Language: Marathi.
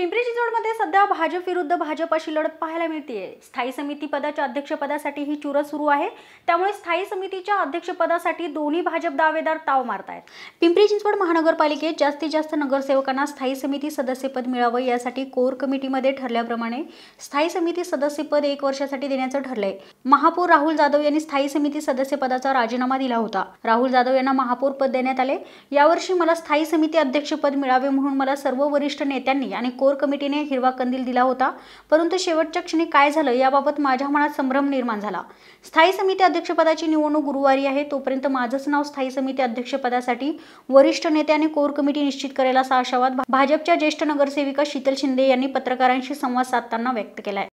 पिंपरी चिंचवडमध्ये सध्या भाजप विरुद्ध भाजप अशी लढत पाहायला मिळते स्थायी समिती पदाच्या अध्यक्षपदासाठी ही चुरस सुरू आहे त्यामुळे स्थायी समितीच्या अध्यक्षपदासाठी दोन्ही भाजप दावेदार ताव आहेत पिंपरी चिंचवड महानगरपालिकेत जास्तीत जास्त नगरसेवकांना स्थायी समिती सदस्यपद मिळावं यासाठी कोर कमिटीमध्ये ठरल्याप्रमाणे स्थायी समिती सदस्यपद एक वर्षासाठी देण्याचं ठरलंय महापौर राहुल जाधव यांनी स्थायी समिती सदस्यपदाचा राजीनामा दिला होता राहुल जाधव यांना महापौर पद देण्यात आले यावर्षी मला स्थायी समिती अध्यक्षपद मिळावे म्हणून मला सर्व वरिष्ठ नेत्यांनी आणि कोर कमिटीने हिरवा कंदील दिला होता परंतु शेवटच्या क्षणी काय झालं याबाबत माझ्या मनात संभ्रम निर्माण झाला स्थायी समिती अध्यक्षपदाची निवडणूक गुरुवारी आहे तोपर्यंत माझंच नाव स्थायी समिती अध्यक्षपदासाठी वरिष्ठ नेत्याने कोर कमिटी निश्चित करेल असा आशावाद भाजपच्या ज्येष्ठ नगरसेविका शीतल शिंदे यांनी पत्रकारांशी संवाद साधताना व्यक्त केलाय